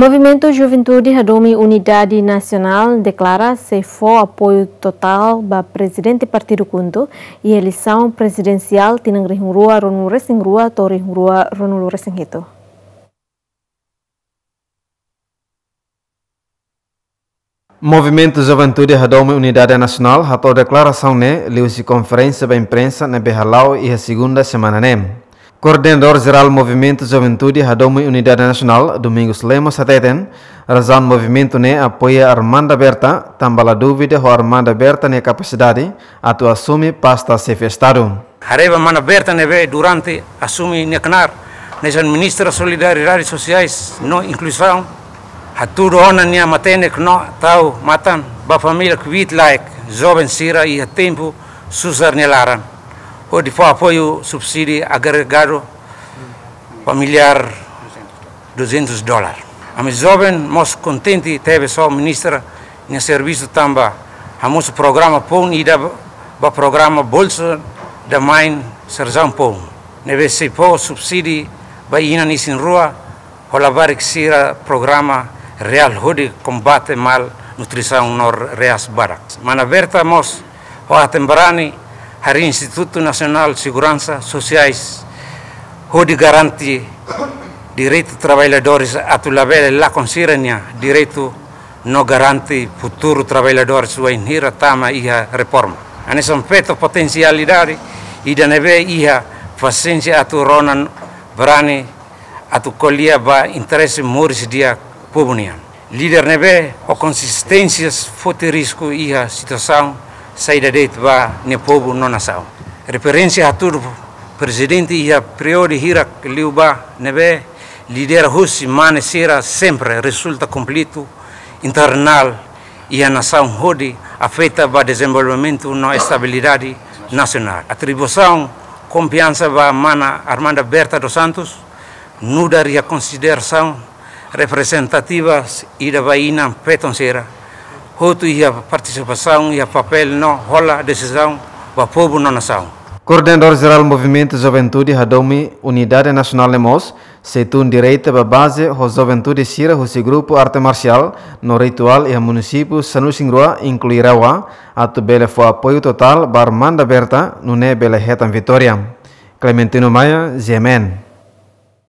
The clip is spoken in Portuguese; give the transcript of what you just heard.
Movimento Juventude Radome Unidade Nacional declara se for apoio total para presidente Partido Kundo, e eleição presidencial tinang ringrua ronul resingrua to ringrua ronul resinghito. Movimento Juventude Radome Unidade Nacional hatou declaração ne né? liu conferência da imprensa na Behalau e a segunda semana nem. Né? Coordenador-geral Movimento Juventude Hadomo Unidade Nacional, Domingos Lemos Hateten, razão movimento ne apoia Armanda Berta, tambala dúvida ho Armanda Berta ne capacidade atu assume pasta chefe Estado. Areva Armanda Berta neve durante assume neknar, nejan ministra solidariedade sociais no inclusão, haturo ona ne matene no tau matan ba família que vit laik, jovem sira e a tempo susar nelaran. ou oh, de apoio subsídio agregado familiar 200 dólares. A minha jovem, muito contente, teve sua ministra em serviço também. A nosso programa Pão e o programa Bolsa da Mãe Serzão pão. Neve se pô subsídio para ir na rua, colaborar que o programa Real Hode Combate Mal Nutrição Nor Reas Barak. Mas a verta, nós, o Atembrani, hari Instituto Nacional de Segurança Sociais, di garanti direito trabalhadores a label la com Sirenia, direito não garante futuro trabalhadores sua inira tama e a reforma. A nesse aspecto potencialidade e da neve e ronan berani a kolia ba interesse muris dia pubunian. Líder nebe o consistências, fote risco e a situação saída de ba ne povo não nação. Referência a tudo presidente e a priori hira liuba nebe líder russo, manecera sempre resulta conflito internal e a nação rode afeta o desenvolvimento na estabilidade nacional. Atribuição confiança da mana Armanda Berta dos Santos nuda a consideração representativas e da vaina petoncera. hotu ia participação ia papel no rola decisão va povo no nação Coordenador Geral Movimento Juventude Hadomi Unidade Nacional Lemos setun direita ba base ho Juventude Sira ho si grupo arte marcial no ritual e município Sanusingrua incluirá atu bele fo apoio total barmanda berta nune bele hetan Vitória Clementino Maia, Zemen.